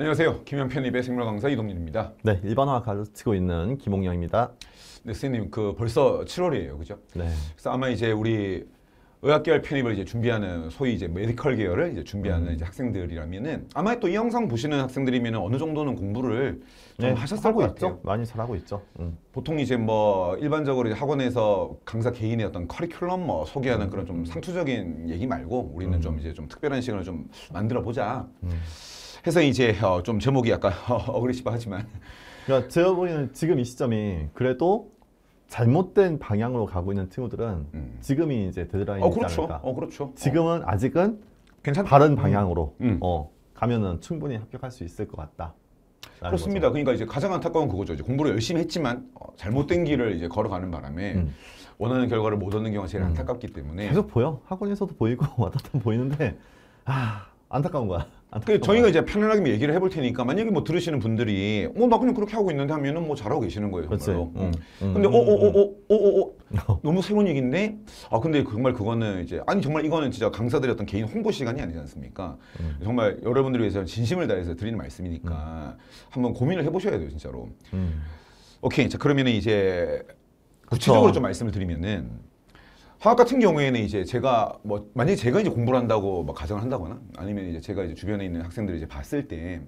안녕하세요. 김영편입의 생물 강사 이동민입니다. 네, 일반화 가르치고 있는 김홍영입니다. 네, 선생님 그 벌써 7월이에요, 그죠? 네. 그래서 아마 이제 우리 의학계열 편입을 이제 준비하는 소위 이제 메디컬 계열을 이제 준비하는 음. 이제 학생들이라면은 아마 또 이 영상 보시는 학생들이면 어느 정도는 공부를 좀 네, 하셨을 것 같아요. 많이 잘 하고 있죠. 음. 보통 이제 뭐 일반적으로 이제 학원에서 강사 개인의 어떤 커리큘럼 뭐 소개하는 음. 그런 좀 상투적인 얘기 말고 우리는 음. 좀 이제 좀 특별한 시간을 좀 만들어 보자. 음. 해서 이제 어, 좀 제목이 약간 어그레시브 하지만 그러니까 제가 보기에는 지금 이 시점이 그래도 잘못된 방향으로 가고 있는 친구들은 음. 지금이 이제 데드라인이 어, 그렇죠. 않을까. 어, 그렇죠. 지금은 어. 아직은 괜찮... 바른 음. 방향으로 음. 어, 가면은 충분히 합격할 수 있을 것 같다. 그렇습니다. 거죠. 그러니까 이제 가장 안타까운 그거죠. 이제 공부를 열심히 했지만 어, 잘못된 길을 이제 걸어가는 바람에 음. 원하는 결과를 못 얻는 경우가 제일 음. 안타깝기 때문에 계속 보여. 학원에서도 보이고 와닿다 보이는데 아 안타까운 거야. 그 안타까운 저희가 거야. 이제 편안하게 얘기를 해볼 테니까 만약에 뭐 들으시는 분들이 어나 뭐 그냥 그렇게 하고 있는데 하면은 뭐 잘하고 계시는 거예요 정말로. 음. 음. 근데 어어어어어어 어, 어, 어, 음. 너무 새로운 얘기인데 아 근데 정말 그거는 이제 아니 정말 이거는 진짜 강사들이 어떤 개인 홍보 시간이 아니지 않습니까? 음. 정말 여러분들을 위해서 진심을 다해서 드리는 말씀이니까 음. 한번 고민을 해보셔야 돼요 진짜로. 음. 오케이 자 그러면은 이제 구체적으로 그쵸. 좀 말씀을 드리면은 화학 같은 경우에는 이제 제가 뭐 만약에 제가 이제 공부를 한다고 막 가정을 한다거나 아니면 이제 제가 이제 주변에 있는 학생들을 이제 봤을 때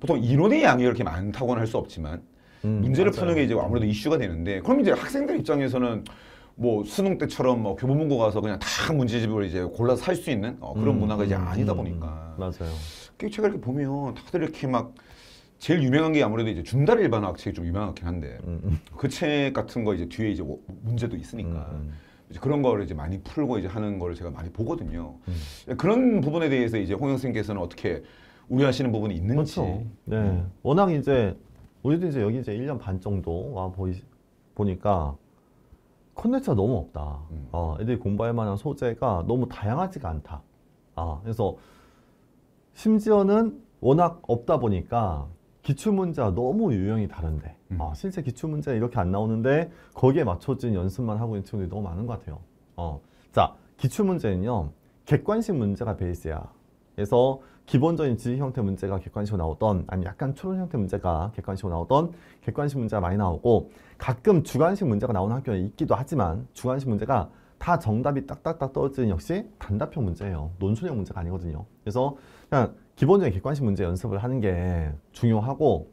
보통 이론의 양이 이렇게 많다고는 할 수 없지만 음, 문제를 맞아요. 푸는 게 이제 아무래도 이슈가 되는데 그럼 이제 학생들 입장에서는 뭐 수능 때처럼 뭐 교보문고 가서 그냥 다 문제집을 이제 골라서 살 수 있는 어, 그런 음, 문화가 이제 음, 아니다 음, 보니까 음, 맞아요. 제가 이렇게 보면 다들 이렇게 막 제일 유명한 게 아무래도 이제 준달 일반학 화 책이 좀 유명하긴 한데 음, 그책 같은 거 이제 뒤에 이제 뭐 문제도 있으니까. 이제 그런 거를 이제 많이 풀고 이제 하는 거를 제가 많이 보거든요. 음. 예, 그런 부분에 대해서 이제 홍영 생께서는 어떻게 우려하시는 부분이 있는지. 그렇죠. 네. 음. 워낙 이제 우리도 이제 여기 이제 1년 반 정도 와 보이 보니까 컨텐츠가 너무 없다. 음. 어, 애들이 공부할 만한 소재가 너무 다양하지가 않다. 아, 그래서 심지어는 워낙 없다 보니까 기출문제와 너무 유형이 다른데 음. 어, 아, 실제 기출문제 이렇게 안 나오는데 거기에 맞춰진 연습만 하고 있는 친구들이 너무 많은 것 같아요. 어. 자, 기출문제는요. 객관식 문제가 베이스야. 그래서 기본적인 지식 형태 문제가 객관식으로 나오던 아니면 약간 추론 형태 문제가 객관식으로 나오던 객관식 문제가 많이 나오고 가끔 주관식 문제가 나오는 학교가 있기도 하지만 주관식 문제가 다 정답이 딱딱딱 떨어지는 역시 단답형 문제예요. 논술형 문제가 아니거든요. 그래서 그냥 기본적인 객관식 문제 연습을 하는 게 중요하고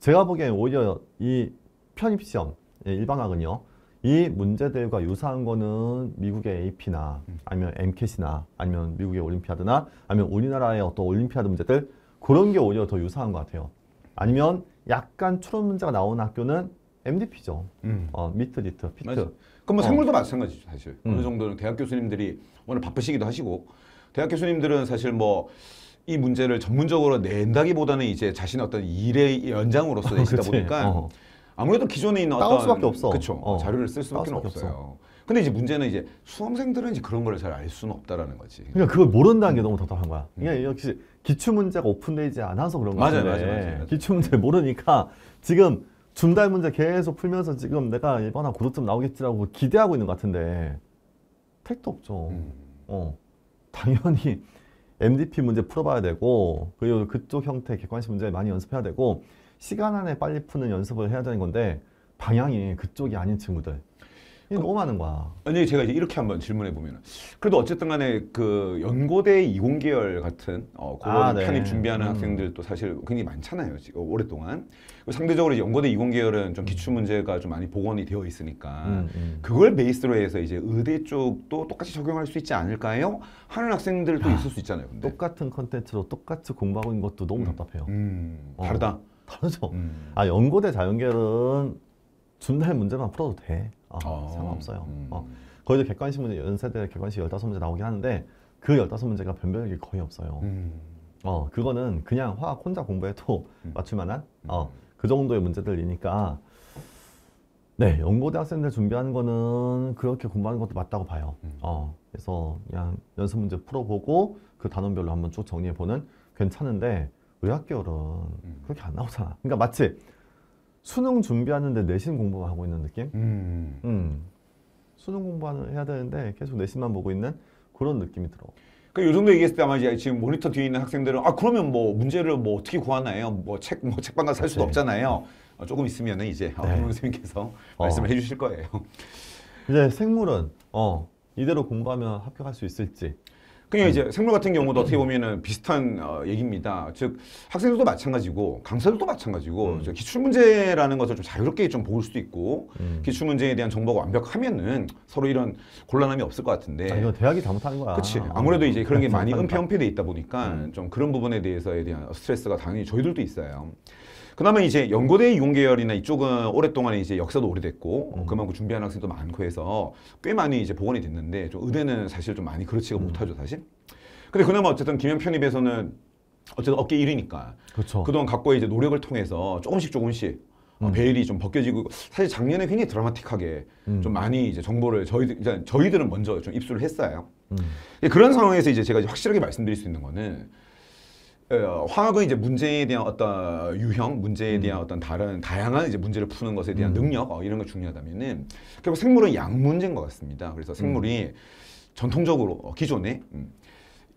제가 보기엔 오히려 이 편입시험 예, 일반학은요 이 문제들과 유사한 거는 미국의 AP나 아니면 MCAT이나 아니면 미국의 올림피아드나 아니면 우리나라의 어떤 올림피아드 문제들 그런 게 오히려 더 유사한 것 같아요. 아니면 약간 추론 문제가 나오는 학교는 MDP죠. 음. 어, 미트, 리트, 피트. 맞아. 그럼 뭐 생물도 어. 마찬가지죠, 사실. 음. 어느 정도는 대학 교수님들이 오늘 바쁘시기도 하시고 대학 교수님들은 사실 뭐이 문제를 전문적으로 낸다기보다는 이제 자신의 어떤 일의 연장으로서 아, 내시다 보니까 어. 아무래도 기존에 있는 어떤 수밖에 없어. 그쵸. 어. 자료를 쓸 수밖에 없어요. 없어. 근데 이제 문제는 이제 수험생들은 이제 그런 걸 잘 알 수는 없다라는 거지. 그러니까 그걸 모른다는 게 너무 답답한 거야. 음. 그냥니 그러니까 역시 기출 문제가 오픈되지 않아서 그런 거야. 맞아요, 맞아요, 맞아요, 맞아요. 기출 문제 모르니까 지금 준달 문제 계속 풀면서 지금 내가 일반화 고득점 나오겠지라고 기대하고 있는 것 같은데 택도 없죠. 음. 어, 당연히 MDP 문제 풀어봐야 되고 그리고 그쪽 형태 객관식 문제 많이 연습해야 되고 시간 안에 빨리 푸는 연습을 해야 되는 건데 방향이 그쪽이 아닌 친구들 이게 너무 많은 거야. 아니 제가 이제 이렇게 한번 질문해 보면 은 그래도 어쨌든 간에 그 연고대 이공 계열 같은 어, 그런 아, 네. 편입 준비하는 음. 학생들도 사실 굉장히 많잖아요. 지금 어, 오랫동안 상대적으로 연고대 이공 계열은 좀 기출 음. 문제가 좀 많이 복원이 되어 있으니까 음, 음. 그걸 베이스로 해서 이제 의대 쪽도 똑같이 적용할 수 있지 않을까요? 하는 학생들도 야, 아, 있을 수 있잖아요. 근데. 똑같은 컨텐츠로 똑같이 공부하고 있는 것도 너무 음. 답답해요. 음. 어. 다르다. 다르죠. 아 연고대 자연계열은 준달 문제만 풀어도 돼. 어, 어. 상관없어요. 음. 어. 거의도 객관식 문제 연세대 객관식 열다섯 문제 나오긴 하는데 그 열다섯 문제가 변별력이 거의 없어요. 음. 어 그거는 그냥 화학 혼자 공부해도 음. 맞출 만한 음. 어그 정도의 문제들이니까 네 연고대 학생들 준비하는 거는 그렇게 공부하는 것도 맞다고 봐요. 음. 어 그래서 그냥 연습 문제 풀어보고 그 단원별로 한번 쭉 정리해 보는 괜찮은데 의학계열은 그렇게 안 나오잖아. 그러니까 마치 수능 준비하는데 내신 공부만 하고 있는 느낌? 음. 음. 수능 공부는 해야 되는데 계속 내신만 보고 있는 그런 느낌이 들어. 그러니까 요 정도 얘기했을 때 아마 지금 모니터 뒤에 있는 학생들은 아 그러면 뭐 문제를 뭐 어떻게 구하나요? 뭐 책 뭐 책방 가서 살 수도 네. 없잖아요. 어, 조금 있으면 은 이제 어, 네. 어, 선생님께서 어. 말씀 해주실 거예요. 이제 생물은 어 이대로 공부하면 합격할 수 있을지 그러 네. 이제 생물 같은 경우도 어떻게 보면은 비슷한 어, 얘기입니다. 즉 학생들도 마찬가지고 강사들도 마찬가지고 음. 기출 문제라는 것을 좀 자유롭게 좀 볼 수도 있고 음. 기출 문제에 대한 정보가 완벽하면은 서로 이런 곤란함이 없을 것 같은데. 아, 이건 대학이 잘못하는 거야. 그렇지. 아무래도 이제 그런 게 음. 많이 은폐 은폐돼 있다 보니까 음. 좀 그런 부분에 대해서에 대한 스트레스가 당연히 저희들도 있어요. 그다음에 이제 연고대 이공계열이나 이쪽은 오랫동안 이제 역사도 오래됐고 음. 그만큼 준비한 학생도 많고 해서 꽤 많이 이제 복원이 됐는데 좀 의대는 사실 좀 많이 그렇지가 음. 못하죠 사실. 근데 그나마 어쨌든 김현 편입에서는 어쨌든 업계 1위니까 그쵸. 그동안 갖고 이제 노력을 통해서 조금씩 조금씩 음. 베일이 좀 벗겨지고 사실 작년에 굉장히 드라마틱하게 음. 좀 많이 이제 정보를 저희들 일단 저희들은 먼저 좀 입수를 했어요. 음. 예, 그런 상황에서 이제 제가 이제 확실하게 말씀드릴 수 있는 거는 예, 어, 화학은 이제 문제에 대한 어떤 유형, 문제에 음. 대한 어떤 다른 다양한 이제 문제를 푸는 것에 대한 음. 능력 어, 이런 게 중요하다면은 결국 생물은 양 문제인 것 같습니다. 그래서 음. 생물이 전통적으로 어, 기존에 음,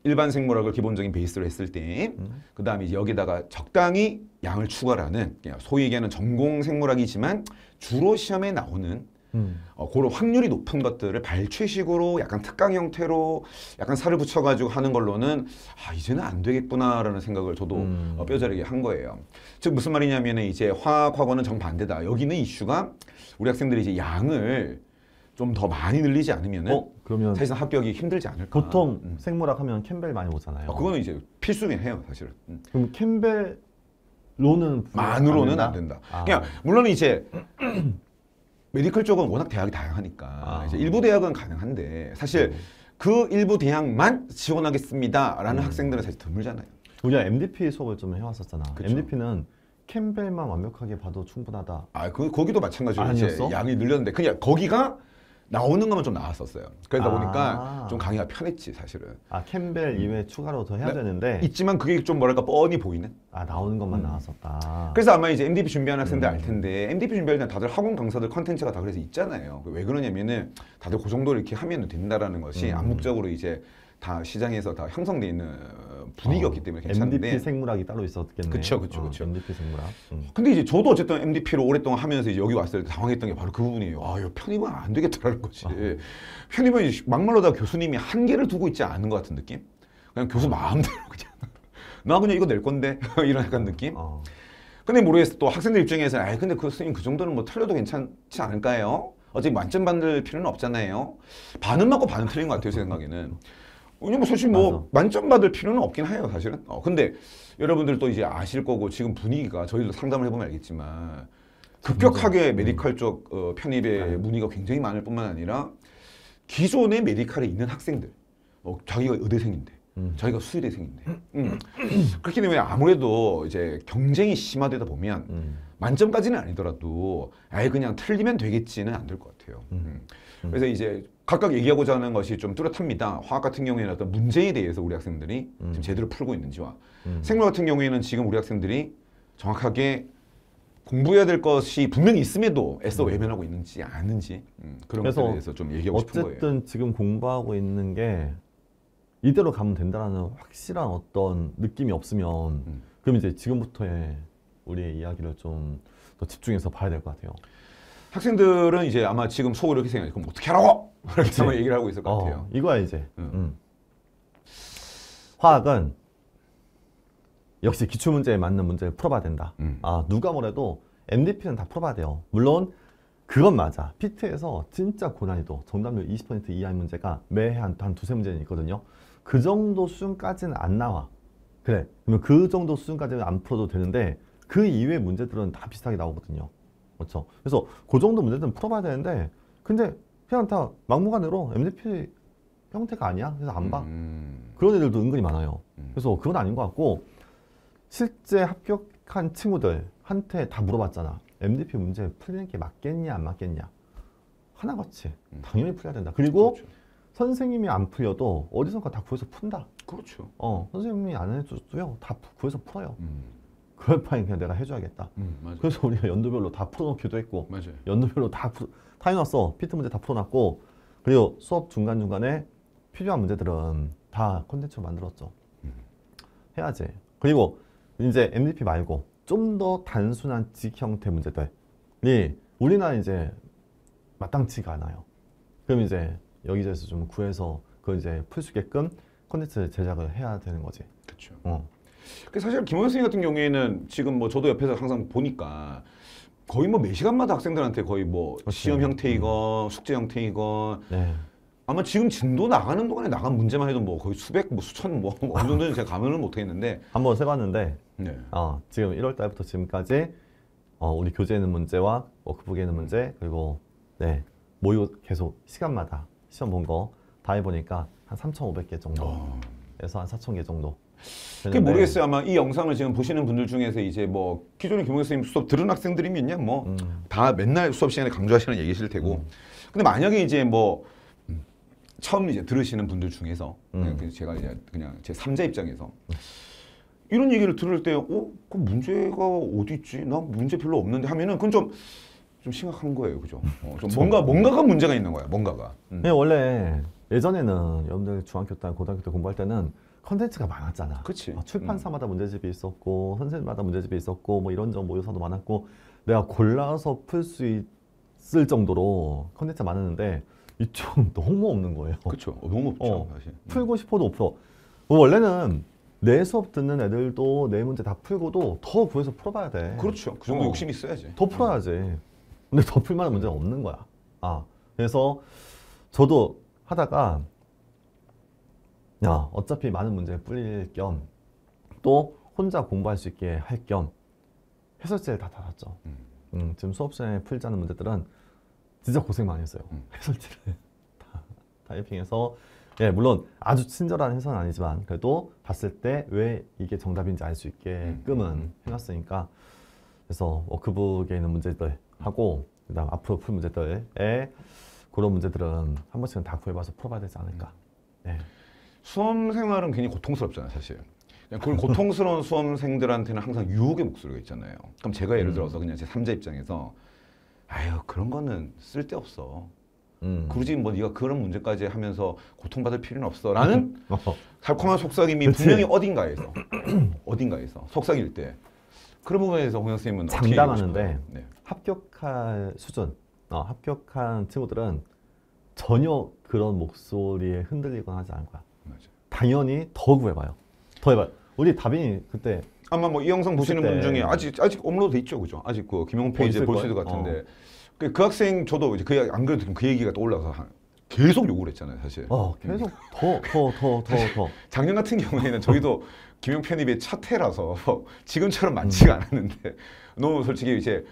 일반 생물학을 기본적인 베이스로 했을 때, 음. 그 다음에 여기다가 적당히 양을 추가하는 소위 얘기하는 전공 생물학이지만 주로 시험에 나오는 음. 어, 그런 확률이 높은 것들을 발췌식으로 약간 특강 형태로 약간 살을 붙여가지고 하는 걸로는 아 이제는 안 되겠구나라는 생각을 저도 음. 어, 뼈저리게 한 거예요. 즉 무슨 말이냐면은 이제 화학과거는 정반대다. 여기는 이슈가 우리 학생들이 이제 양을 좀 더 많이 늘리지 않으면은 어, 그러면 사실상 합격이 힘들지 않을까. 보통 음. 생물학 하면 캠벨 많이 오잖아요. 어, 그거는 이제 필수긴 해요, 사실은. 음. 그럼 캠벨 로는 만으로는 안 된다. 안 된다. 아. 그냥 물론 이제 메디컬 쪽은 워낙 대학이 다양하니까 아. 이제 일부 대학은 가능한데 사실 음. 그 일부 대학만 지원하겠습니다라는 음. 학생들은 사실 드물잖아요. 우리가 MDP 수업을 좀 해왔었잖아. 그쵸? MDP는 캠벨만 완벽하게 봐도 충분하다. 아, 그 거기도 마찬가지로 아니었어? 양이 늘렸는데 그냥 그러니까 거기가 나오는 것만 좀 나왔었어요. 그러다 아. 보니까 좀 강의가 편했지 사실은. 아 캠벨 음. 이외에 추가로 더 해야 네, 되는데 있지만 그게 좀 뭐랄까 뻔히 보이는. 아 나오는 것만 음. 나왔었다. 그래서 아마 이제 MDP 준비하는 학생들 음. 알 텐데 MDP 준비할 때 다들 학원 강사들 컨텐츠가 다 그래서 있잖아요. 그 왜 그러냐면은 다들 그정도 이렇게 하면 된다라는 것이 음. 암묵적으로 이제 다 시장에서 다 형성돼 있는 분위기없기 때문에 괜찮은데 MDP 어, 생물학이 따로 있었겠네. 그쵸, 그쵸, 어, 그쵸. MDP 생물학. 음. 근데 이제 저도 어쨌든 MDP로 오랫동안 하면서 이제 여기 왔을 때 당황했던 게 바로 그 부분이에요. 아, 이거 편입은 안 되겠다라는 거지. 아. 편입은 이제 막말로 다 교수님이 한계를 두고 있지 않은 것 같은 느낌? 그냥 교수 아. 마음대로 그냥 나 그냥 이거 낼 건데 이런 약간 느낌? 어. 근데 모르겠어. 또 학생들 입장에서 아, 근데 그선님그 그 정도는 뭐 틀려도 괜찮지 않을까요? 어차피 만점 받을 필요는 없잖아요. 반은 맞고 반은 틀린 것 같아요, 제 생각에는. 왜냐면 사실 뭐, 뭐 맞아. 만점 받을 필요는 없긴 해요 사실은. 어, 근데 여러분들도 이제 아실 거고 지금 분위기가 저희도 상담을 해보면 알겠지만 급격하게 음, 네. 메디컬 쪽 어, 편입의 네. 문의가 굉장히 많을 뿐만 아니라 기존의 메디컬에 있는 학생들 어, 자기가 의대생인데 음. 자기가 수의대생인데 음. 음. 그렇기 때문에 아무래도 이제 경쟁이 심화되다 보면 음. 만점까지는 아니더라도 아예 그냥 틀리면 되겠지는 안 될 것 같아요. 음. 음. 음. 그래서 이제 각각 얘기하고자 하는 것이 좀 뚜렷합니다. 화학 같은 경우에는 어떤 문제에 대해서 우리 학생들이 음. 지금 제대로 풀고 있는지와 음. 생물 같은 경우에는 지금 우리 학생들이 정확하게 공부해야 될 것이 분명히 있음에도 애써 음. 외면하고 있는지 아는지 음, 그런 것에 대해서 좀 얘기하고 싶은 거예요. 어쨌든 지금 공부하고 있는 게 이대로 가면 된다라는 확실한 어떤 느낌이 없으면 음. 그럼 이제 지금부터의 우리의 이야기를 좀 더 집중해서 봐야 될 것 같아요. 학생들은 이제 아마 지금 속으로 이렇게 생각해. 그럼 어떻게 하라고? 이렇게 네. 아마 얘기를 하고 있을 것 어, 같아요. 이거야 이제. 음. 음. 화학은 역시 기출 문제에 맞는 문제를 풀어봐야 된다. 음. 아 누가 뭐래도 MDP는 다 풀어봐야 돼요. 물론 그건 맞아. 피트에서 진짜 고난이도 정답률 20% 이하의 문제가 매해 한, 한 두세 문제는 있거든요. 그 정도 수준까지는 안 나와. 그래. 그러면 그 정도 수준까지는 안 풀어도 되는데 그 이외의 문제들은 다 비슷하게 나오거든요. 그렇죠. 그래서 그 정도 문제들은 풀어봐야 되는데 근데 그냥 다 막무가내로 MDP 형태가 아니야. 그래서 안 봐. 음. 그런 애들도 은근히 많아요. 음. 그래서 그건 아닌 것 같고 실제 합격한 친구들한테 다 물어봤잖아. MDP 문제 풀리는 게 맞겠냐 안 맞겠냐. 하나같이 음. 당연히 풀어야 된다. 그리고 그렇죠. 선생님이 안 풀려도 어디선가 다 구해서 푼다. 그렇죠. 어, 선생님이 안 해줘도요. 다 구해서 풀어요. 음. 그럴 바엔 그냥 내가 해줘야겠다. 음, 그래서 우리가 연도별로 다 풀어놓기도 했고 맞아 연도별로 다 풀, 타이너서 피트 문제 다 풀어놨고 그리고 수업 중간중간에 필요한 문제들은 다 콘텐츠로 만들었죠. 음. 해야지. 그리고 이제 MVP 말고 좀 더 단순한 직 형태 문제들이 우리나라 이제 마땅치가 않아요. 그럼 이제 여기저기서 좀 구해서 그 이제 풀 수 있게끔 콘텐츠 제작을 해야 되는 거지. 그렇죠. 어. 그 사실 김원현 선생님 같은 경우에는 지금 뭐 저도 옆에서 항상 보니까 거의 뭐 몇 시간마다 학생들한테 거의 뭐 그렇죠. 시험 형태이건 음. 숙제 형태이건 네. 아마 지금 진도 나가는 동안에 나간 문제만 해도 뭐 거의 수백 뭐 수천 뭐 어느 정도는 제가 감을 못했는데 한번 세봤는데 네. 어, 지금 1월 달부터 지금까지 어, 우리 교재 있는 문제와 워크북에 있는 문제 그리고 네 모의고 계속 시간마다 시험 본 거 다 해보니까 한 3,500개 정도 그래서 어. 한 4,000개 정도 그게 뭐 모르겠어요. 아마 이 영상을 지금 보시는 분들 중에서 이제 뭐 기존에 김홍 선생님 수업 들은 학생들이면요, 뭐다 음. 맨날 수업 시간에 강조하시는 얘기실 테고. 음. 근데 만약에 이제 뭐 처음 이제 들으시는 분들 중에서 음. 그래 제가 이제 그냥 제 3자 입장에서 이런 얘기를 들을 때, 어, 그 문제가 어디 있지? 나 문제 별로 없는데 하면은 그건 좀. 좀 심각한 거예요, 그죠? 어, 좀 뭔가 뭔가가 문제가 있는 거야, 뭔가가. 음. 네, 원래 예전에는 여러분들 중학교 때, 고등학교 때 공부할 때는 컨텐츠가 많았잖아. 그치. 어, 출판사마다 음. 문제집이 있었고 선생님마다 문제집이 있었고 뭐 이런저런 모의사도 뭐 많았고 내가 골라서 풀 수 있을 정도로 컨텐츠 많았는데 이쪽 너무 없는 거예요. 그렇죠. 너무 없죠. 어, 사실. 음. 풀고 싶어도 없어. 뭐 원래는 내 수업 듣는 애들도 내 문제 다 풀고도 더 구해서 풀어봐야 돼. 그렇죠. 그 정도 어. 욕심이 있어야지. 더 풀어야지. 음. 근데 더 풀만한 문제가 없는 거야. 아 그래서 저도 하다가 야, 어차피 많은 문제 풀릴 겸 또 혼자 공부할 수 있게 할 겸 해설제를 다 달았죠. 음. 음, 지금 수업 시간에 풀지 않 문제들은 진짜 고생 많이 했어요. 음. 해설제를 다 타이핑해서 예, 물론 아주 친절한 해설은 아니지만 그래도 봤을 때 왜 이게 정답인지 알 수 있게끔은 음. 해놨으니까 그래서 워크북에 뭐 있는 문제들 하고 그다음 앞으로 풀 문제들에 그런 문제들은 한 번씩은 다 구해봐서 풀어봐야 되지 않을까. 음. 예. 수험생활은 굉장히 고통스럽잖아요, 사실. 그런 고통스러운 수험생들한테는 항상 유혹의 목소리가 있잖아요. 그럼 제가 예를 음. 들어서 그냥 제 3자 입장에서 아유 그런 거는 쓸데없어. 음. 굳이 뭐 네가 그런 문제까지 하면서 고통받을 필요는 없어. 라는 어. 달콤한 속삭임이 그치? 분명히 어딘가에서 어딘가에서 속삭일 때 그런 부분에서 홍영 선생님은 장담하는데 네. 합격할 수준, 어, 합격한 친구들은 전혀 그런 목소리에 흔들리거나 하지 않을 거야. 당연히 더 구해봐요. 더 해봐요. 우리 다빈이 그때 아마 뭐이 영상 보시는 분 중에 아직 아직 업로드 돼 있죠, 그죠? 아직 그 김용호 페이지에 볼수 있을 것 어. 같은데 어. 그, 그 학생 저도 이제 그안 그래도 그 얘기가 떠 올라서 계속 욕을 했잖아요, 사실. 어, 계속 더 더 더 더 더. 작년 같은 경우에는 저희도 김용 편입의 차태라서 지금처럼 많지가 음. 않았는데 너무 솔직히 이제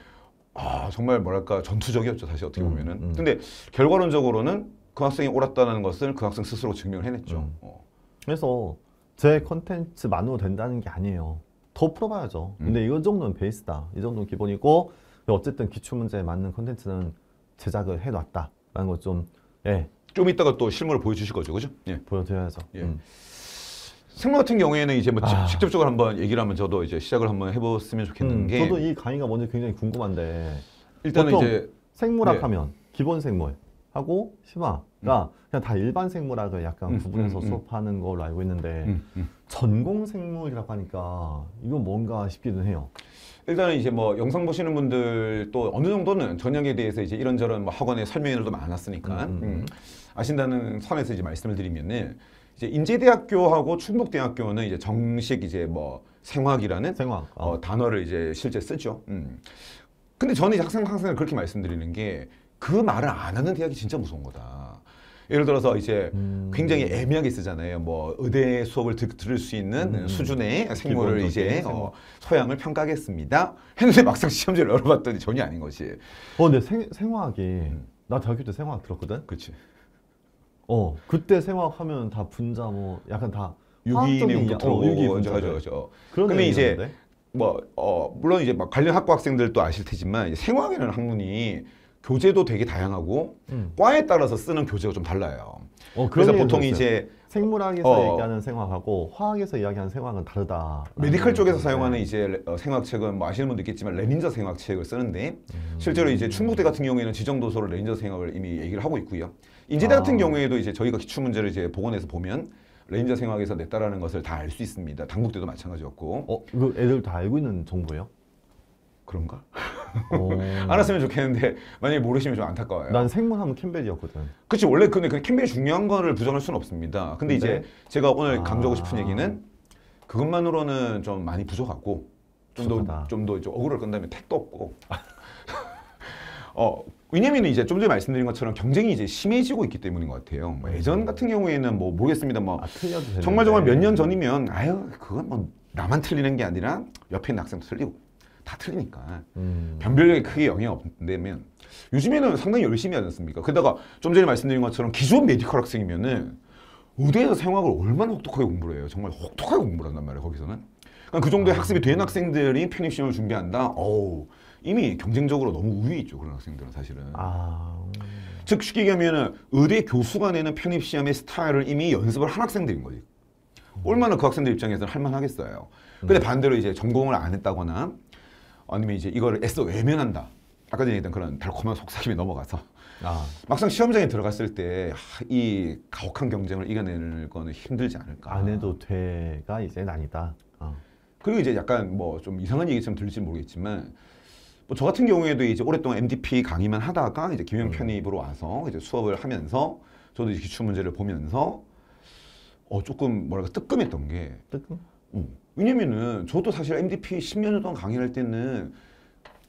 아 정말 뭐랄까 전투적이었죠, 사실 어떻게 음, 보면은. 음, 음. 근데 결과론적으로는 그 학생이 옳았다는 것을 그 학생 스스로 증명을 해냈죠. 음. 어. 그래서 제 컨텐츠만으로 된다는 게 아니에요. 더 풀어봐야죠. 음. 근데 음. 이 정도는 베이스다. 이 정도는 기본이고 어쨌든 기출문제에 맞는 컨텐츠는 제작을 해놨다라는 것 좀 예. 좀 이따가 또 실물을 보여주실 거죠, 그죠? 예. 보여드려야죠. 예. 음. 생물 같은 경우에는 이제 뭐 아... 직접적으로 한번 얘기를 하면 저도 이제 시작을 한번 해봤으면 좋겠는 음, 게 저도 이 강의가 먼저 굉장히 궁금한데 일단은 이제 생물학 네. 하면 기본 생물 하고 심화 그러니까 음. 그냥 다 일반 생물학을 약간 음, 구분해서 음, 음. 수업하는 걸로 알고 있는데 음, 음. 전공 생물이라고 하니까 이건 뭔가 싶기도 해요. 일단은 이제 뭐 영상 보시는 분들 또 어느 정도는 전형에 대해서 이제 이런저런 뭐 학원의 설명회도 들 많았으니까 아신다는 선에서 이제 말씀을 드리면은 이제 인제대학교하고 충북대학교는 이제 정식 이제 뭐 생화학이라는 생화학. 어, 어. 단어를 이제 실제 쓰죠. 음. 근데 저는 학생 학생을 그렇게 말씀드리는 게 그 말을 안 하는 대학이 진짜 무서운 거다. 예를 들어서 이제 음. 굉장히 애매하게 쓰잖아요. 뭐 의대 수업을 듣, 들을 수 있는 음. 수준의 생물을 이제 어, 소양을 평가하겠습니다. 했는데 막상 시험지를 열어봤더니 전혀 아닌 것이. 어, 근데 생, 생화학이 음. 나 대학교 때 생화학 들었거든. 그렇지. 어, 그때 생화학 하면 다 분자 뭐 약간 다 유기이온도 들어오고 그죠 그죠. 근데 이제 있는데? 뭐 어, 물론 이제 막 관련 학과 학생들도 아실 테지만 생화학이라는 학문이 교재도 되게 다양하고 음. 과에 따라서 쓰는 교재가 좀 달라요. 어, 그래서 보통 이제 생물학에서 어, 얘기하는 생화학하고 화학에서 이야기하는 생화학은 다르다. 메디컬 쪽에서 사용하는 이제 어, 생화책은뭐 아시는 분도 있겠지만 레닌저 생화책을 쓰는데 음. 실제로 이제 충북대 같은 경우에는 지정 도서로 레닌저 생화학을 이미 얘기를 하고 있고요. 인제대 아. 같은 경우에도 이제 저희가 기출 문제를 이제 복원해서 보면 레인저 생화학에서 냈다라는 것을 다 알 수 있습니다. 당국대도 마찬가지였고. 어, 그 애들 다 알고 있는 정보예요? 그런가? 알았으면 좋겠는데 만약에 모르시면 좀 안타까워요. 난 생문하면 캠벨이었거든. 그치 원래 근데 그 캠벨이 중요한 거를 부정할 수는 없습니다. 근데, 근데? 이제 네. 제가 오늘 아. 강조하고 싶은 얘기는 그것만으로는 좀 많이 부족하고 좀 더 좀더 억울을 끈다면 택도 없고. 어 왜냐면 이제 좀 전에 말씀드린 것처럼 경쟁이 이제 심해지고 있기 때문인 것 같아요. 뭐 예전 같은 경우에는 뭐 모르겠습니다. 뭐 아, 정말 정말 몇 년 전이면 아유 그건 뭐 나만 틀리는 게 아니라 옆에 있는 학생도 틀리고 다 틀리니까 음. 변별력에 크게 영향 이 없다면 요즘에는 상당히 열심히 하지 않습니까? 게다가 좀 전에 말씀드린 것처럼 기존 메디컬 학생이면은 의대에서 생화학을 얼마나 혹독하게 공부를 해요. 정말 혹독하게 공부를 한단 말이에요. 거기서는. 그러니까 그 정도의 아. 학습이 된 학생들이 편입시험을 준비한다. 어우 이미 경쟁적으로 너무 우위 있죠. 그런 학생들은 사실은. 아. 즉 쉽게 얘기하면은 의대 교수가 내는 편입시험의 스타일을 이미 연습을 한 학생들인 거지. 얼마나 그 학생들 입장에서는 할만하겠어요. 근데 음. 반대로 이제 전공을 안 했다거나 아니면 이제 이거를 애써 외면한다. 아까 전에 했던 그런 달콤한 속삭임이 넘어가서 아. 막상 시험장에 들어갔을 때 이 가혹한 경쟁을 이겨내는 거는 힘들지 않을까. 안 해도 돼가 이제 난이다. 어. 그리고 이제 약간 뭐 좀 이상한 얘기처럼 들릴지 모르겠지만 뭐 저 같은 경우에도 이제 오랫동안 MDP 강의만 하다가 이제 김영 음. 편입으로 와서 이제 수업을 하면서 저도 이제 기출 문제를 보면서 어 조금 뭐랄까 뜨끔했던 게 뜨끔? 음. 왜냐면은 저도 사실 MDP 10년 동안 강의할 때는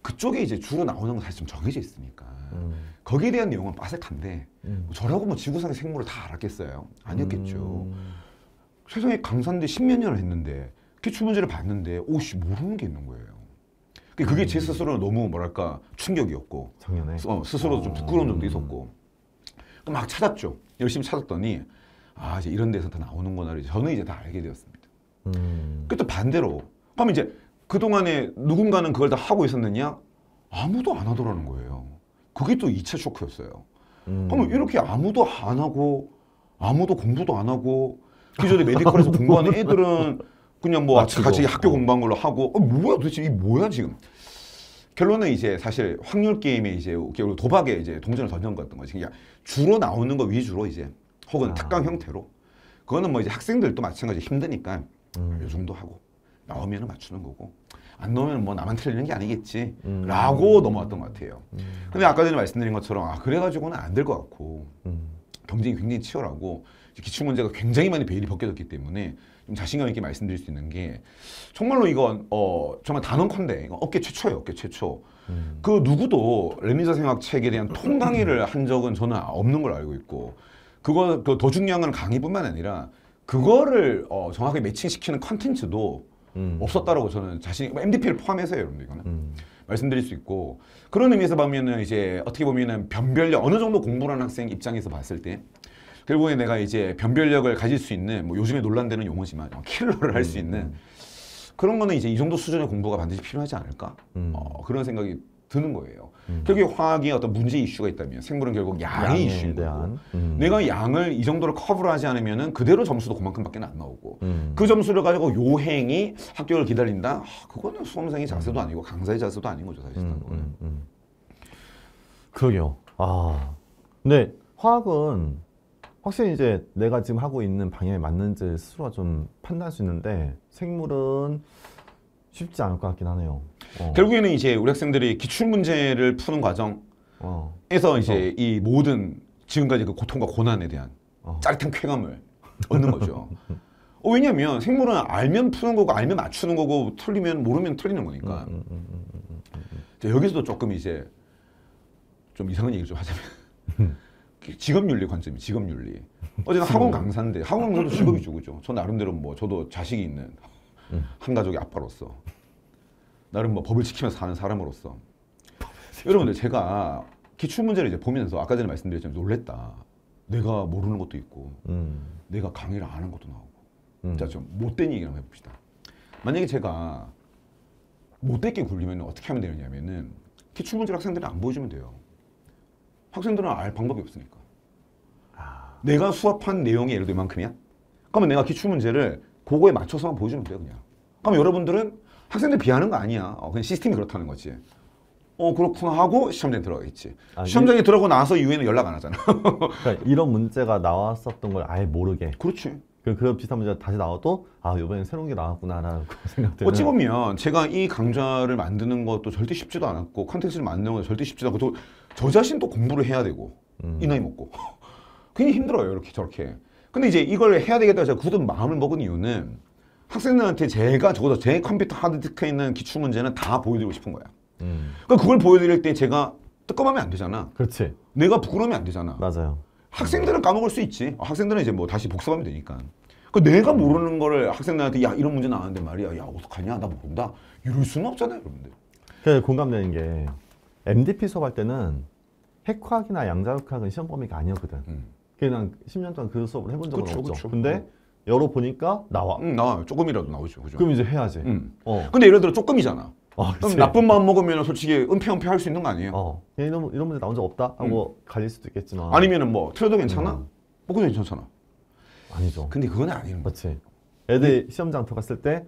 그쪽에 이제 주로 나오는 거 사실 좀 정해져 있으니까 음. 거기에 대한 내용은 빠삭한데 음. 뭐 저라고 뭐 지구상의 생물을 다 알았겠어요? 아니었겠죠. 음. 세상에 강사인데 십몇 년을 했는데 그 주문제를 봤는데 오씨 모르는 게 있는 거예요. 그게 제 음. 스스로 너무 뭐랄까 충격이었고 당연해. 어, 스스로도 좀 아. 부끄러운 점도 있었고 막 찾았죠. 열심히 찾았더니 아 이제 이런 데서 다 나오는구나를 저는 이제 다 알게 되었습니다. 음. 그또 반대로 그럼 이제 그동안에 누군가는 그걸 다 하고 있었느냐? 아무도 안 하더라는 거예요. 그게 또 2차 쇼크였어요. 음. 그럼 이렇게 아무도 안 하고 아무도 공부도 안 하고 그 전에 메디컬에서 공부하는 애들은 그냥 뭐 맞추고. 아, 같이 학교 어. 공부한 걸로 하고 어, 뭐야 도대체 이 뭐야 지금 결론은 이제 사실 확률 게임에 이제 도박에 이제 동전을 던전 거였던 거지 그냥 주로 나오는 거 위주로 이제 혹은 아. 특강 형태로 그거는 뭐 이제 학생들도 마찬가지 힘드니까 음. 요 정도 하고 나오면 맞추는 거고 안 나오면 뭐 나만 틀리는 게 아니겠지라고 음. 넘어왔던 것 같아요. 음. 근데 아까 전에 말씀드린 것처럼 아 그래가지고는 안 될 것 같고 음. 경쟁이 굉장히 치열하고 기출 문제가 굉장히 많이 베일이 벗겨졌기 때문에 좀 자신감 있게 말씀드릴 수 있는 게 정말로 이건 어 정말 단언컨대 이건 업계 최초예요 업계 최초 음. 그 누구도 레미자 생학 책에 대한 통 강의를 한 적은 저는 없는 걸 알고 있고 그거 그 더 중요한 건 강의뿐만 아니라 그거를 어, 정확하게 매칭시키는 컨텐츠도 음. 없었다라고 저는 자신 이 뭐 MDP를 포함해서요, 여러분들 이거는 음. 말씀드릴 수 있고 그런 의미에서 보면은 이제 어떻게 보면은 변별력 어느 정도 공부를 하는 학생 입장에서 봤을 때 결국에 내가 이제 변별력을 가질 수 있는 뭐 요즘에 논란되는 용어지만 어, 킬러를 할수 음, 있는 음. 그런 거는 이제 이 정도 수준의 공부가 반드시 필요하지 않을까 음. 어, 그런 생각이 드는 거예요. 음. 결국 화학이 어떤 문제 이슈가 있다면 생물은 결국 양의 이슈인 거고 음. 내가 양을 이 정도로 커버를 하지 않으면 그대로 점수도 그만큼밖에 안 나오고 음. 그 점수를 가지고 요행이 합격을 기다린다? 아, 그거는 수험생의 자세도 아니고 강사의 자세도 아닌 거죠 사실상. 음, 음, 음, 그러게요. 아 근데 화학은 확실히 이제 내가 지금 하고 있는 방향에 맞는지 스스로가 좀 판단할 수 있는데 생물은 쉽지 않을 것 같긴 하네요. 어. 결국에는 이제 우리 학생들이 기출 문제를 푸는 과정에서 어. 이제 어. 이 모든 지금까지 그 고통과 고난에 대한 어. 짜릿한 쾌감을 얻는 거죠. 어, 왜냐면 생물은 알면 푸는 거고 알면 맞추는 거고 틀리면 모르면 틀리는 거니까. 음, 음, 음, 음, 음 여기서도 조금 이제 좀 이상한 얘기를 좀 하자면 직업윤리 관점이 직업윤리. 어쨌든 학원 강사인데 학원 강사도 직업이 죽고죠저 나름대로 뭐 저도 자식이 있는 한 가족의 아빠로서 나름 뭐 법을 지키면서 사는 사람으로서 여러분들 제가 기출 문제를 이제 보면서 아까 전에 말씀드렸지만 놀랬다. 내가 모르는 것도 있고 음. 내가 강의를 안 한 것도 나오고 음. 자좀 못된 얘기 한번 해봅시다. 만약에 제가 못되게 굴리면 어떻게 하면 되느냐면은 기출 문제 를 학생들이 안 보여주면 돼요. 학생들은 알 방법이 없으니까. 아... 내가 수업한 내용이 예를 들어 이만큼이야? 그러면 내가 기출 문제를 그거에 맞춰서만 보여주면 돼요 그냥. 그럼 여러분들은 학생들 비하는 거 아니야. 어, 그냥 시스템이 그렇다는 거지. 어 그렇구나 하고 시험장에 들어가겠지. 아, 시험장에 이... 들어가고 나서 이후에는 연락 안 하잖아. 그러니까 이런 문제가 나왔었던 걸 아예 모르게. 그렇지. 그그 비슷한 문제가 다시 나와도 아 이번엔 새로운 게 나왔구나라고 생각되는. 어찌 보면 제가 이 강좌를 만드는 것도 절대 쉽지도 않았고 컨텐츠를 만드는 것도 절대 쉽지도 않고 저 자신도 공부를 해야 되고 음. 이 나이 먹고 괜히 힘들어요 이렇게 저렇게. 근데 이제 이걸 해야 되겠다고 제가 굳은 마음을 먹은 이유는 학생들한테 제가 적어도 제 컴퓨터 하드디스크에 있는 기출 문제는 다 보여드리고 싶은 거야. 음. 그러니까 그걸 보여드릴 때 제가 뜨끔하면 안 되잖아. 그렇지. 내가 부끄러우면 안 되잖아. 맞아요. 학생들은 까먹을 수 있지. 아, 학생들은 이제 뭐 다시 복습하면 되니까. 그 내가 모르는 거를 학생들한테 야 이런 문제 나왔는데 말이야 야 어떡하냐 나 모른다 이럴 수는 없잖아요 여러분들 그 공감되는 게 MDP 수업할 때는 핵학이나 양자역학은 시험 범위가 아니었거든 음. 그난 10년 동안 그 수업을 해본 적은 그쵸, 없죠 그쵸. 근데 어. 열어보니까 나와. 응, 음, 나와요. 조금이라도 나오죠. 그죠? 그럼 이제 해야지. 응. 음. 어. 근데 예를 들어 조금이잖아. 아, 그럼 나쁜 마음 먹으면 솔직히 은폐은폐 할 수 있는 거 아니에요? 어. 이런, 이런 문제 나온 적 없다? 하고 음. 갈릴 수도 있겠지만. 아니면 뭐, 틀려도 괜찮아? 음. 먹어도 뭐 괜찮잖아. 아니죠. 근데 그건 아니는 거야. 맞 애들 시험장 들어갔을 때,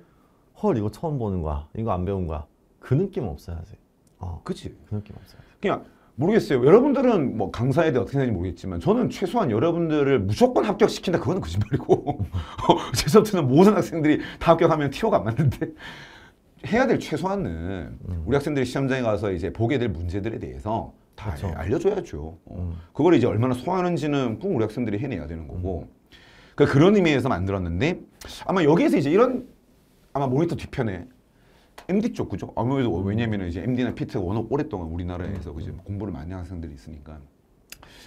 헐, 이거 처음 보는 거야. 이거 안 배운 거야. 그 느낌 없어야지. 어. 그치. 그 느낌 없어야지. 그냥 모르겠어요. 여러분들은 뭐 강사에 대해 어떻게 생각하는지 모르겠지만 저는 최소한 여러분들을 무조건 합격시킨다. 그거는 거짓말이고 어, 제 수업 듣는 모든 학생들이 다 합격하면 티오가 안 맞는데 해야 될 최소한은 음. 우리 학생들이 시험장에 가서 이제 보게 될 문제들에 대해서 다그 그렇죠. 알려줘야죠. 어. 음. 그걸 이제 얼마나 소화하는지는 꼭 우리 학생들이 해내야 되는 음. 거고 그러니까 그런 의미에서 만들었는데 아마 여기에서 이제 이런 아마 모니터 뒤편에 MD 쪽 그죠? 아무래도 음. 왜냐면 이제 MD나 PT가 워낙 오랫동안 우리나라에서 이제 음. 뭐 공부를 많이 하는 학생들이 있으니까.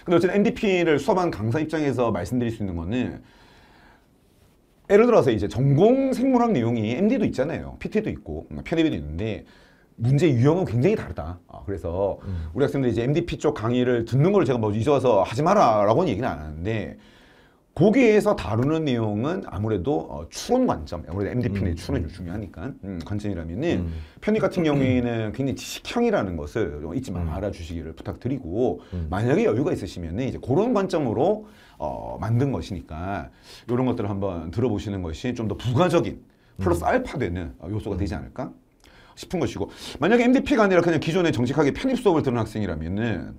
근데 어쨌든 MDP를 수업한 강사 입장에서 말씀드릴 수 있는 거는 예를 들어서 이제 전공 생물학 내용이 MD도 있잖아요. PT도 있고 편입에도 있는데 문제 유형은 굉장히 다르다. 아, 그래서 음. 우리 학생들이 이제 MDP 쪽 강의를 듣는 걸 제가 뭐 잊어서 하지 마라라고는 얘기는 안 하는데 거기에서 다루는 내용은 아무래도 어, 추론 관점, 아무래도 MDP는 음. 추론이 중요하니까 음, 관점이라면은 음. 편입 같은 경우에는 굉장히 지식형이라는 것을 잊지 말 음. 알아주시기를 부탁드리고 음. 만약에 여유가 있으시면 이제 그런 관점으로 어, 만든 것이니까 이런 것들을 한번 들어보시는 것이 좀 더 부가적인 플러스 음. 알파 되는 어, 요소가 되지 않을까 싶은 것이고 만약에 MDP가 아니라 그냥 기존에 정직하게 편입 수업을 들은 학생이라면은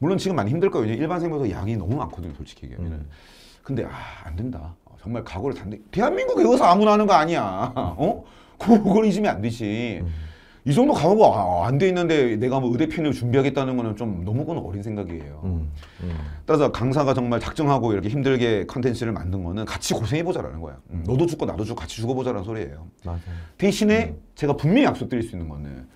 물론 지금 많이 힘들 거예요. 일반 생보다 양이 너무 많거든요, 솔직히 얘기하면은. 근데 아, 안 된다. 어, 정말 각오를 단디. 대한민국 외워서 아무나 하는 거 아니야. 어? 그걸 잊으면 안 되지. 이 정도 각오가 아, 안 돼 있는데 내가 뭐 의대편을 준비하겠다는 거는 좀 너무 그건 어린 생각이에요. 음, 음. 따라서 강사가 정말 작정하고 이렇게 힘들게 컨텐츠를 만든 거는 같이 고생해보자라는 거야. 음, 너도 죽고 나도 죽고 같이 죽어보자라는 소리예요. 맞아요. 대신에 제가 분명히 약속드릴 수 있는 거는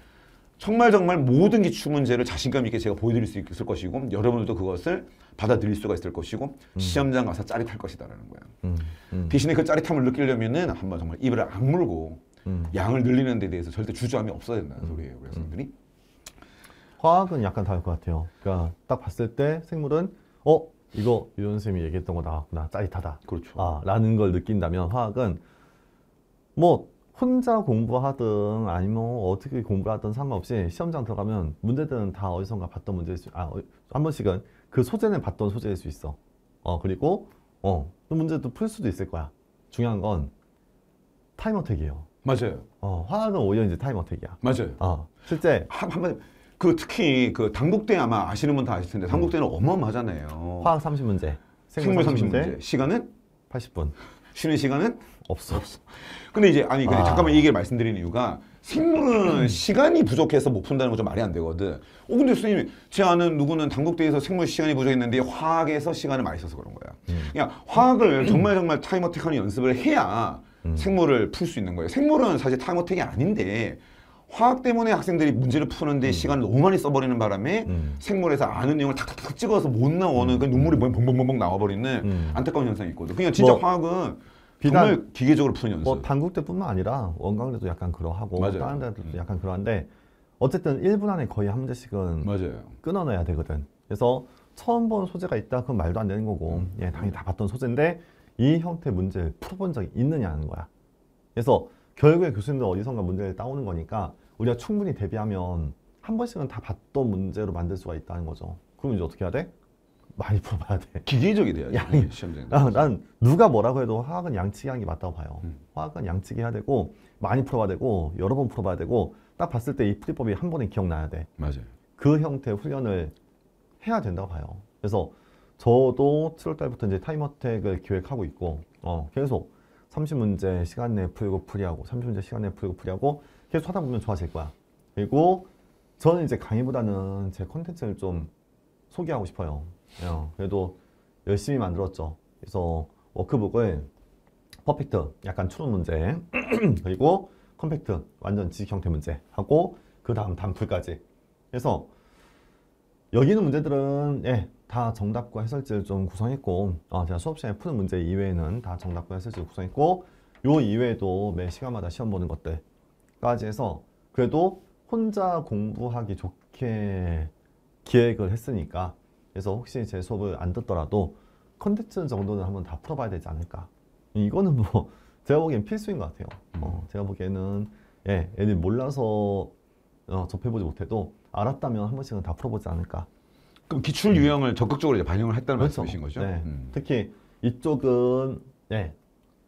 정말 정말 모든 기출 문제를 자신감 있게 제가 보여드릴 수 있을 것이고 여러분들도 그것을 받아들일 수가 있을 것이고 음. 시험장 가서 짜릿할 것이다라는 거야. 음. 음. 대신에 그 짜릿함을 느끼려면은 한번 정말 입을 악물고 음. 양을 늘리는 데 대해서 절대 주저함이 없어야 된다는 음. 소리예요. 그래서 분들이 음. 화학은 약간 다를 것 같아요. 그러니까 딱 봤을 때 생물은 어 이거 유현 쌤이 얘기했던 거 나왔구나 짜릿하다. 그렇죠. 아, 라는 걸 느낀다면 화학은 뭐 혼자 공부하든 아니면 어떻게 공부를 하든 상관없이 시험장 들어가면 문제들은 다 어디선가 봤던 문제일 수, 아, 어, 한 번씩은 그 소재는 봤던 소재일 수 있어. 어, 그리고, 어, 또 문제도 풀 수도 있을 거야. 중요한 건 타임 어택이에요. 맞아요. 어, 화학은 오히려 이제 타임 어택이야. 맞아요. 어, 실제. 한, 한번, 그 특히 그 당국대 아마 아시는 분 다 아실 텐데, 당국대는 음. 어마어마하잖아요. 화학 30문제. 생물 30문제. 시간은? 80분. 쉬는 시간은? 없어. 없어. 근데 이제 아니 근데 아. 잠깐만 이 얘기를 말씀드린 이유가 생물은 음. 시간이 부족해서 못 푼다는 거 좀 말이 안 되거든. 어 근데 선생님 제 아는 누구는 당국대에서 생물 시간이 부족했는데 화학에서 시간을 많이 써서 그런 거야. 음. 그냥 화학을 음. 정말 정말 타임 어택하는 연습을 해야 음. 생물을 풀 수 있는 거예요. 생물은 사실 타임 어택이 아닌데 화학 때문에 학생들이 문제를 푸는데 음. 시간을 너무 많이 써버리는 바람에 음. 생물에서 아는 내용을 탁탁탁 찍어서 못 나오는 음. 그 눈물이 벙벙벙벙 나와버리는 음. 안타까운 현상이 있거든. 그냥 진짜 뭐, 화학은 정말 기계적으로 푸는 연습. 뭐 단국대뿐만 아니라 원광대도 약간 그러하고 맞아요. 다른 데도 음. 약간 그러한데 어쨌든 1분 안에 거의 한 문제씩은 맞아요. 끊어내야 되거든. 그래서 처음 본 소재가 있다 그건 말도 안 되는 거고 음. 예 당연히 다 봤던 소재인데 이 형태 문제를 풀어본 적이 있느냐는 거야. 그래서 결국에 교수님들 어디선가 문제를 따오는 거니까 우리가 충분히 대비하면 한 번씩은 다 봤던 문제로 만들 수가 있다는 거죠. 그럼 이제 어떻게 해야 돼? 많이 풀어봐야 돼. 기계적이 돼야지. 양이, 시험장. 아, 난 누가 뭐라고 해도 화학은 양치기 하는 게 맞다고 봐요. 음. 화학은 양치기 해야 되고 많이 풀어봐야 되고 여러 번 풀어봐야 되고 딱 봤을 때 이 풀이법이 한 번에 기억나야 돼. 맞아요. 그 형태의 훈련을 해야 된다고 봐요. 그래서 저도 7월 달부터 이제 타임어택을 기획하고 있고 어, 계속 30문제 시간 내에 풀고 풀이하고 30문제 시간 내에 풀고 풀이하고 계속 하다 보면 좋아질 거야. 그리고 저는 이제 강의보다는 제 컨텐츠를 좀 소개하고 싶어요. 어. 그래도 열심히 만들었죠. 그래서 워크북은 퍼펙트, 약간 추론 문제, 그리고 컴팩트, 완전 지식 형태 문제 하고 그 다음 단풀까지 그래서 여기 있는 문제들은 예, 다 정답과 해설지를 좀 구성했고 어, 제가 수업 시간에 푸는 문제 이외에는 다 정답과 해설지를 구성했고 요 이외에도 매 시간마다 시험 보는 것들까지 해서 그래도 혼자 공부하기 좋게 기획을 했으니까 그래서 혹시 제 수업을 안 듣더라도 컨텐츠 정도는 한번 다 풀어봐야 되지 않을까. 이거는 뭐 제가 보기엔 필수인 것 같아요. 어, 음. 제가 보기에는 예, 애들 몰라서 어, 접해보지 못해도 알았다면 한 번씩은 다 풀어보지 않을까. 그럼 기출 음. 유형을 음. 적극적으로 이제 반영을 했다는 그렇죠. 말씀이신 거죠? 네. 음. 특히 이쪽은 예,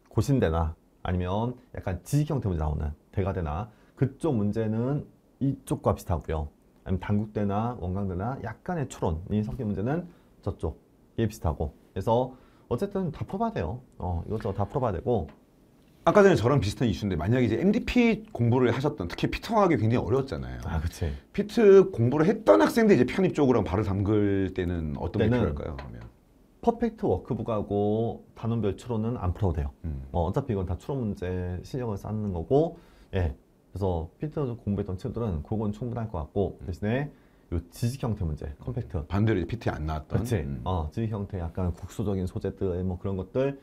고신대나 아니면 약간 지식형 태문제 나오는 대가대나 그쪽 문제는 이쪽과 비슷하고요. 아니면 단국대나 원광대나 약간의 추론이 섞인 문제는 저쪽에 비슷하고 그래서 어쨌든 다 풀어봐야 돼요. 어, 이것저것 다 풀어봐야 되고 아까 전에 저랑 비슷한 이슈인데 만약에 이제 MDP 공부를 하셨던 특히 피트하기 굉장히 어려웠잖아요. 아, 그치. 피트 공부를 했던 학생들 이제 편입 쪽으로 발을 담글 때는 어떤 게 필요할까요? 그러면 퍼펙트 워크북하고 단원별 추론은 안 풀어도 돼요. 음. 어, 어차피 이건 다 추론 문제 실력을 쌓는 거고 예, 그래서 피트로 공부했던 친구들은 그건 충분할 것 같고 음. 대신에 요 지식 형태 문제, 컴팩트. 반대로 PT 안 나왔던. 그렇지. 음. 어, 지식 형태 약간 국소적인 소재들 뭐 그런 것들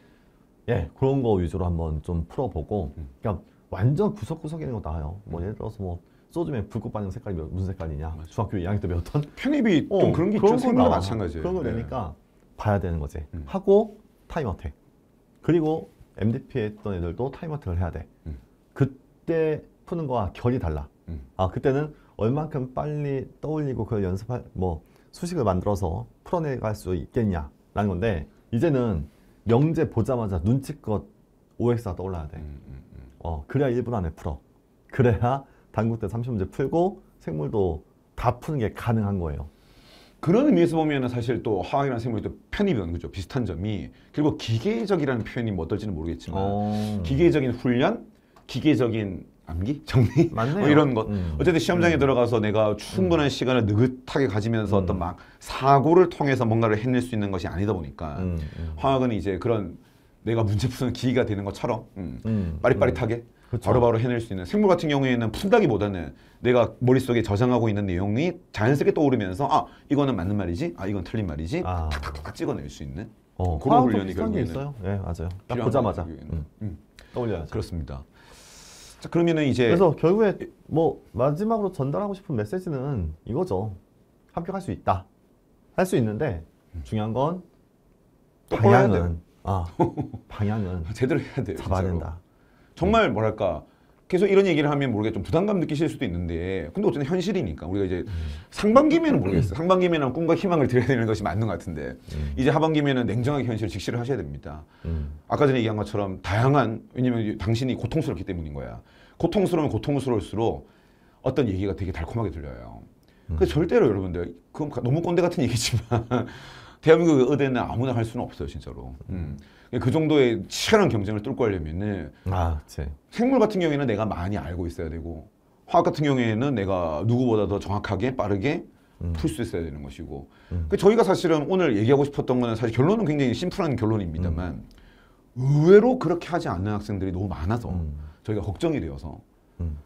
예 그런 거 위주로 한번 좀 풀어보고 음. 그러니까 완전 구석구석 있는 거 나와요. 뭐 음. 예를 들어서 뭐 소주면 불꽃 반응 색깔이 몇, 무슨 색깔이냐. 맞아. 중학교 2학년 때 배웠던 편입이 어, 좀 그런 게 그런 있죠. 생각 마찬가지요 그런 거 네. 되니까 봐야 되는 거지. 음. 하고 타이머택 그리고 MDP 했던 애들도 타이머택을 해야 돼. 음. 그때 푸는 거와 결이 달라. 음. 아 그때는 얼만큼 빨리 떠올리고 그걸 연습할 뭐 수식을 만들어서 풀어내갈 수 있겠냐라는 건데 이제는 명제 보자마자 눈치껏 OX가 떠올라야 돼. 음, 음, 음. 어 그래야 1분 안에 풀어. 그래야 당구 때 30문제 풀고 생물도 다 푸는 게 가능한 거예요. 그런 의미에서 보면 사실 또화학이라 생물이 또 편입은 그죠 비슷한 점이 결국 기계적이라는 표현이 뭐 어떨지는 모르겠지만 오. 어. 기계적인 훈련, 기계적인 암기? 정리? 뭐 맞네요. 뭐 이런 것. 음. 어쨌든 시험장에 음. 들어가서 내가 충분한 음. 시간을 느긋하게 가지면서 어떤 음. 막 사고를 통해서 뭔가를 해낼 수 있는 것이 아니다 보니까 음, 화학은 이제 그런 내가 문제 푸는 기기가 되는 것처럼 빠릿빠릿하게 그 바로바로 해낼 수 있는 생물 같은 경우에는 푼다기보다는 내가 머릿속에 저장하고 있는 내용이 자연스럽게 떠오르면서 아 이거는 맞는 말이지 아 이건 틀린 말이지 아. 탁탁탁 찍어낼 수 있는 어, 그런 훈련이 결국에 있어요. 예 네, 맞아요. 딱 보자마자 음. 음. 떠올려야죠. 그렇습니다. 자, 그러면은 이제 그래서 결국에 뭐 마지막으로 전달하고 싶은 메시지는 이거죠. 합격할 수 있다. 할 수 있는데 중요한 건 방향은 아, 방향은 제대로 해야 돼요. 잡아야 진짜로. 된다. 정말 뭐랄까 계속 이런 얘기를 하면 모르게 좀 부담감 느끼실 수도 있는데 근데 어쨌든 현실이니까 우리가 이제 상반기면은 모르겠어요. 상반기면은 꿈과 희망을 드려야 되는 것이 맞는 것 같은데 음. 이제 하반기면은 냉정하게 현실을 직시를 하셔야 됩니다. 음. 아까 전에 얘기한 것처럼 다양한 왜냐면 당신이 고통스럽기 때문인 거야. 고통스러우면 고통스러울수록 어떤 얘기가 되게 달콤하게 들려요. 음. 그 절대로 여러분들 그건 너무 꼰대 같은 얘기지만 대한민국 의대는 아무나 할 수는 없어요 진짜로. 음. 그 정도의 치열한 경쟁을 뚫고 하려면은 아, 그치. 생물 같은 경우에는 내가 많이 알고 있어야 되고 화학 같은 경우에는 내가 누구보다 더 정확하게 빠르게 음. 풀수 있어야 되는 것이고 음. 그 저희가 사실은 오늘 얘기하고 싶었던 거는 사실 결론은 굉장히 심플한 결론입니다만 음. 의외로 그렇게 하지 않는 학생들이 너무 많아서 음. 저희가 걱정이 되어서 음.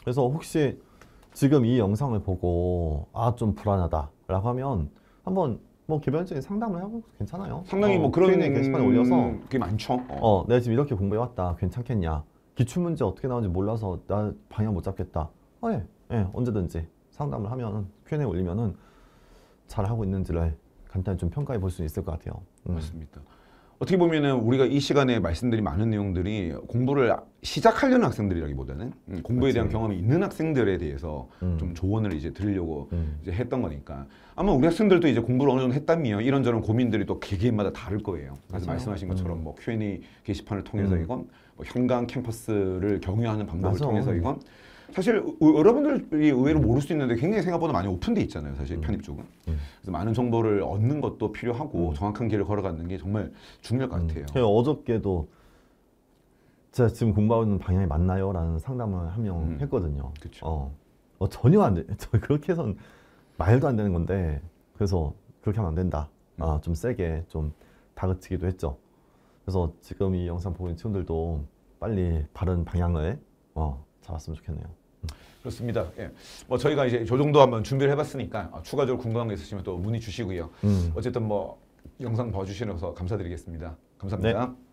그래서 혹시 지금 이 영상을 보고 아 좀 불안하다라고 하면 한번 뭐 개별적인 상담을 하고 괜찮아요. 상당히 어, 뭐 그런 트 게시판에 그 올려서 그게 많죠. 어. 어, 내가 네, 지금 이렇게 공부해왔다. 괜찮겠냐? 기출 문제 어떻게 나오는지 몰라서 나 방향 못 잡겠다. 아, 예, 예, 언제든지 상담을 하면 Q&A 올리면은 잘 하고 있는지를 간단히 좀 평가해 볼 수 있을 것 같아요. 음. 맞습니다. 어떻게 보면은 우리가 이 시간에 말씀드린 많은 내용들이 공부를 시작하려는 학생들이라기보다는 음, 공부에 맞지. 대한 그렇죠. 경험이 있는 학생들에 대해서 음. 좀 조언을 이제 드리려고 음. 이제 했던 거니까 아마 우리 학생들도 이제 공부를 어느 정도 했다면 이런저런 고민들이 또 개개인마다 다를 거예요. 그래서 맞아요. 말씀하신 것처럼 음. 뭐 Q&A 게시판을 통해서 음. 이건 뭐 현강 캠퍼스를 경유하는 방법을 맞아. 통해서 이건 사실 여러분들이 의외로 모를 수 있는데 굉장히 생각보다 많이 오픈돼 있잖아요. 사실 음. 편입 쪽은. 예. 그래서 많은 정보를 얻는 것도 필요하고 음. 정확한 길을 걸어가는 게 정말 중요할 것 음. 같아요. 제 어저께도 제가 지금 공부하는 방향이 맞나요? 라는 상담을 한 명 했거든요. 그쵸. 어. 어, 전혀 안 돼. 저 그렇게 해선 말도 안 되는 건데 그래서 그렇게 하면 안 된다. 아, 좀 세게 좀 다그치기도 했죠. 그래서 지금 이 영상 보는 친구들도 빨리 바른 방향을 어, 잡았으면 좋겠네요. 좋습니다. 예. 뭐 저희가 이제 저 정도 한번 준비를 해봤으니까 어, 추가적으로 궁금한 게 있으시면 또 문의 주시고요. 음. 어쨌든 뭐 영상 봐주시면서 감사드리겠습니다. 감사합니다. 네.